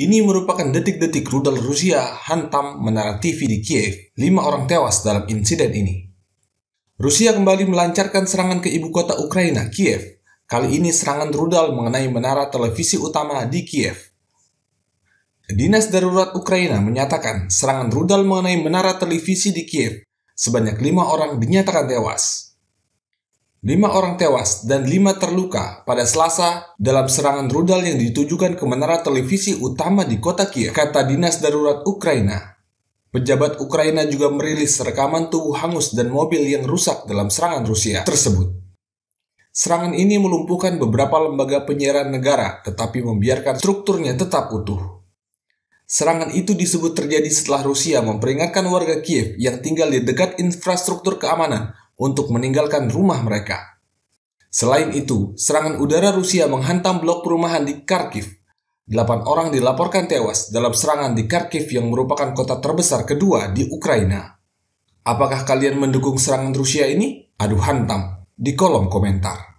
Ini merupakan detik-detik rudal Rusia hantam menara TV di Kiev. Lima orang tewas dalam insiden ini. Rusia kembali melancarkan serangan ke ibu kota Ukraina, Kiev. Kali ini serangan rudal mengenai menara televisi utama di Kiev. Dinas Darurat Ukraina menyatakan serangan rudal mengenai menara televisi di Kiev. Sebanyak lima orang dinyatakan tewas. Lima orang tewas dan lima terluka pada Selasa dalam serangan rudal yang ditujukan ke menara televisi utama di kota Kiev, kata Dinas Darurat Ukraina. Pejabat Ukraina juga merilis rekaman tubuh hangus dan mobil yang rusak dalam serangan Rusia tersebut. Serangan ini melumpuhkan beberapa lembaga penyiaran negara, tetapi membiarkan strukturnya tetap utuh. Serangan itu disebut terjadi setelah Rusia memperingatkan warga Kiev yang tinggal di dekat infrastruktur keamanan untuk meninggalkan rumah mereka. Selain itu, serangan udara Rusia menghantam blok perumahan di Kharkiv. Delapan orang dilaporkan tewas dalam serangan di Kharkiv yang merupakan kota terbesar kedua di Ukraina. Apakah kalian mendukung serangan Rusia ini? Aduh hantam di kolom komentar.